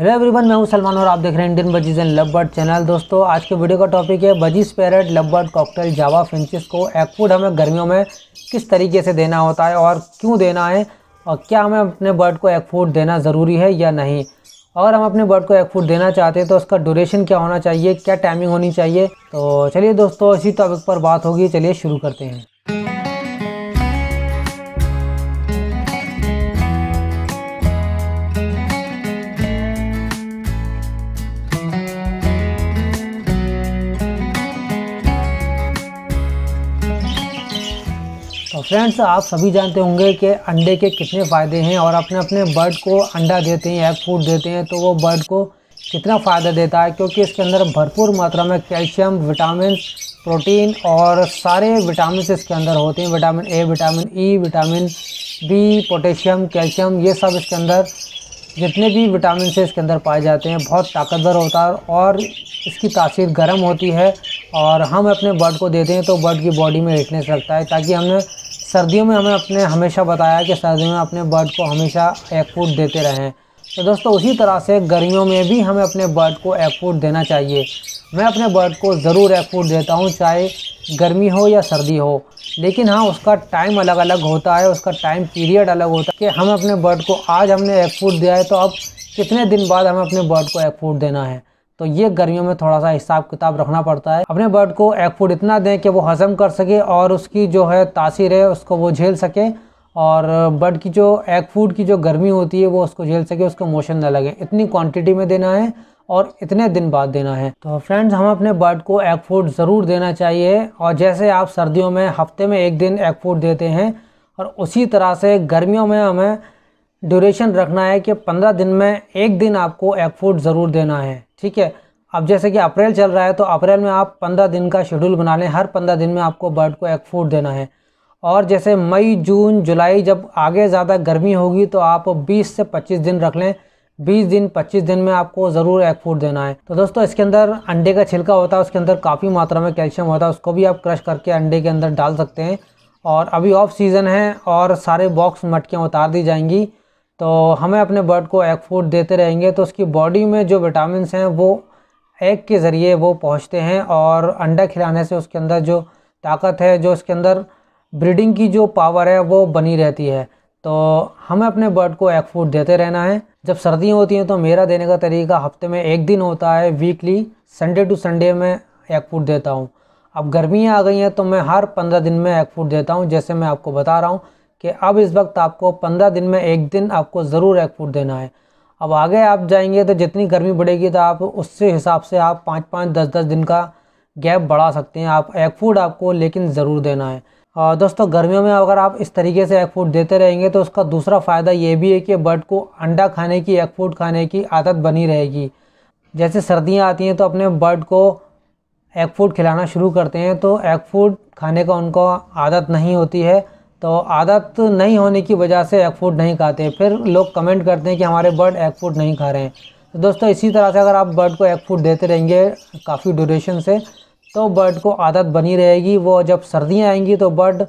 hello everyone मैं हूं सलमान और आप देख रहे हैं Indian budgies and love bird channel दोस्तों आज के वीडियो का टॉपिक है budgies parrot love bird cockatiel Java finches को एग फूड हमें गर्मियों में किस तरीके से देना होता है और क्यों देना है और क्या हमें अपने बर्ड को एग फूड देना ज़रूरी है या नहीं अगर हम अपने बर्ड को एग फूड देना चाहते हैं तो उसका ड्यूरेशन क्या होना चाहिए क्या टाइमिंग होनी चाहिए तो चलिए दोस्तों इसी टॉपिक पर बात होगी चलिए शुरू करते हैं फ्रेंड्स तो आप सभी जानते होंगे कि अंडे के कितने फ़ायदे हैं और अपने अपने बर्ड को अंडा देते हैं एग फूड देते हैं तो वो बर्ड को कितना फ़ायदा देता है क्योंकि इसके अंदर भरपूर मात्रा में कैल्शियम विटामिन प्रोटीन और सारे विटामिन इसके अंदर होते हैं vitamin A vitamin E vitamin B potassium calcium ये सब इसके अंदर जितने भी विटामिन से इसके अंदर पाए जाते हैं बहुत ताकतवर होता है और इसकी तासीर गर्म होती है और हम अपने बर्ड को देते हैं तो बर्ड की बॉडी में हिटनेस रखता है ताकि हमें सर्दियों में हमें अपने हमेशा बताया कि सर्दियों में अपने बर्ड को हमेशा एग फूड देते रहें तो दोस्तों उसी तरह से गर्मियों में भी हमें अपने बर्ड को एग फूड देना चाहिए मैं अपने बर्ड को ज़रूर एग फूड देता हूँ चाहे गर्मी हो या सर्दी हो लेकिन हाँ उसका टाइम अलग अलग होता है उसका टाइम पीरियड अलग होता है कि हम अपने बर्ड को आज हमने एग फूड दिया है तो अब कितने दिन बाद हमें अपने बर्ड को एग फूड देना है तो ये गर्मियों में थोड़ा सा हिसाब किताब रखना पड़ता है अपने बर्ड को एग फूड इतना दें कि वो हजम कर सके और उसकी जो है तासीर है उसको वो झेल सके और बर्ड की जो एग फूड की जो गर्मी होती है वो उसको झेल सके उसको मोशन ना लगे इतनी क्वांटिटी में देना है और इतने दिन बाद देना है तो फ्रेंड्स हम अपने बर्ड को एग फूड ज़रूर देना चाहिए और जैसे आप सर्दियों में हफ्ते में एक दिन एग फूड देते हैं और उसी तरह से गर्मियों में हमें ड्यूरेशन रखना है कि पंद्रह दिन में एक दिन आपको एग फूड ज़रूर देना है ठीक है अब जैसे कि अप्रैल चल रहा है तो अप्रैल में आप पंद्रह दिन का शेड्यूल बना लें हर पंद्रह दिन में आपको बर्ड को एक फूड देना है और जैसे मई जून जुलाई जब आगे ज़्यादा गर्मी होगी तो आप 20 से 25 दिन रख लें 20 दिन 25 दिन में आपको ज़रूर एग फूड देना है तो दोस्तों इसके अंदर अंडे का छिलका होता है उसके अंदर काफ़ी मात्रा में कैल्शियम होता है उसको भी आप क्रश करके अंडे के अंदर डाल सकते हैं और अभी ऑफ सीज़न है और सारे बॉक्स मटकियाँ उतार दी जाएंगी तो हमें अपने बर्ड को एग फूड देते रहेंगे तो उसकी बॉडी में जो विटामिन हैं वो एग के ज़रिए वो पहुँचते हैं और अंडा खिलाने से उसके अंदर जो ताकत है जो उसके अंदर ब्रीडिंग की जो पावर है वो बनी रहती है तो हमें अपने बर्ड को एग फूड देते रहना है जब सर्दियाँ होती हैं तो मेरा देने का तरीका हफ्ते में एक दिन होता है वीकली संडे टू संडे में एग फूड देता हूँ अब गर्मियाँ आ गई हैं तो मैं हर पंद्रह दिन में एग फूड देता हूँ जैसे मैं आपको बता रहा हूँ कि अब इस वक्त आपको पंद्रह दिन में एक दिन आपको ज़रूर एग फूड देना है अब आगे आप जाएंगे तो जितनी गर्मी बढ़ेगी तो आप उससे हिसाब से आप पाँच पाँच दस दस दिन का गैप बढ़ा सकते हैं आप एग फूड आपको लेकिन ज़रूर देना है और दोस्तों गर्मियों में अगर आप इस तरीके से एग फूड देते रहेंगे तो उसका दूसरा फ़ायदा ये भी है कि बर्ड को अंडा खाने की एग फूड खाने की आदत बनी रहेगी जैसे सर्दियाँ आती हैं तो अपने बर्ड को एग फूड खिलाना शुरू करते हैं तो एग फूड खाने का उनको आदत नहीं होती है तो आदत नहीं होने की वजह से एग फूड नहीं खाते फिर लोग कमेंट करते हैं कि हमारे बर्ड एग फूड नहीं खा रहे हैं तो दोस्तों इसी तरह से अगर आप बर्ड को एग फूड देते रहेंगे काफ़ी ड्यूरेशन से तो बर्ड को आदत बनी रहेगी वो जब सर्दियाँ आएंगी तो बर्ड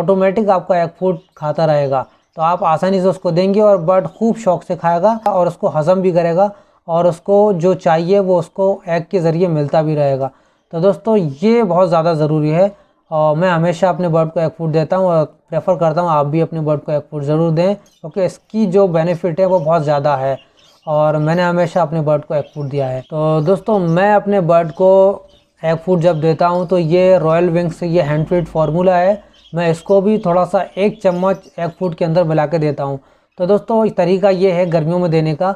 ऑटोमेटिक आपका एग फूड खाता रहेगा तो आप आसानी से उसको देंगे और बर्ड खूब शौक से खाएगा और उसको हज़म भी करेगा और उसको जो चाहिए वो उसको एग के ज़रिए मिलता भी रहेगा तो दोस्तों ये बहुत ज़्यादा ज़रूरी है और मैं हमेशा अपने बर्ड को एग फूड देता हूँ और रेफ़र करता हूँ आप भी अपने बर्ड को एक फूड ज़रूर दें क्योंकि इसकी जो बेनिफिट है वो बहुत ज़्यादा है और मैंने हमेशा अपने बर्ड को एक फूड दिया है तो दोस्तों मैं अपने बर्ड को एग फूड जब देता हूँ तो ये रॉयल विंग्स ये हैंड फीड फार्मूला है मैं इसको भी थोड़ा सा एक चम्मच एग फूड के अंदर मिला के देता हूँ तो दोस्तों तरीका ये है गर्मियों में देने का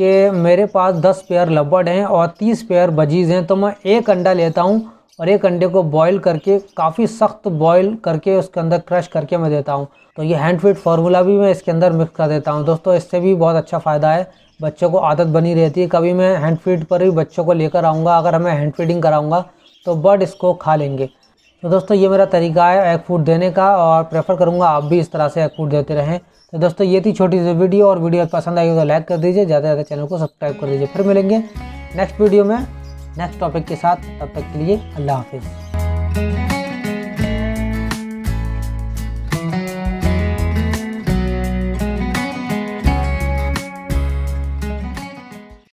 कि मेरे पास दस पेयर लबड़ हैं और तीस पेयर बजीज़ हैं तो मैं एक अंडा लेता हूँ और एक अंडे को बॉईल करके काफ़ी सख्त बॉईल करके उसके अंदर क्रश करके मैं देता हूँ तो ये हैंड फीड फार्मूला भी मैं इसके अंदर मिक्स कर देता हूँ दोस्तों इससे भी बहुत अच्छा फ़ायदा है बच्चों को आदत बनी रहती है कभी मैं हैंड फीड पर भी बच्चों को लेकर आऊँगा अगर हमें हैंड फीडिंग कराऊँगा तो बर्ड इसको खा लेंगे तो दोस्तों ये मेरा तरीका है एग फूड देने का और प्रेफर करूँगा आप भी इस तरह से एग फूड देते रहें तो दोस्तों ये थी छोटी सी वीडियो और वीडियो पसंद आई तो लाइक कर दीजिए ज़्यादा से ज़्यादा चैनल को सब्सक्राइब कर दीजिए फिर मिलेंगे नेक्स्ट वीडियो में नेक्स्ट टॉपिक के साथ तब तक के लिए अल्लाह हाफिज़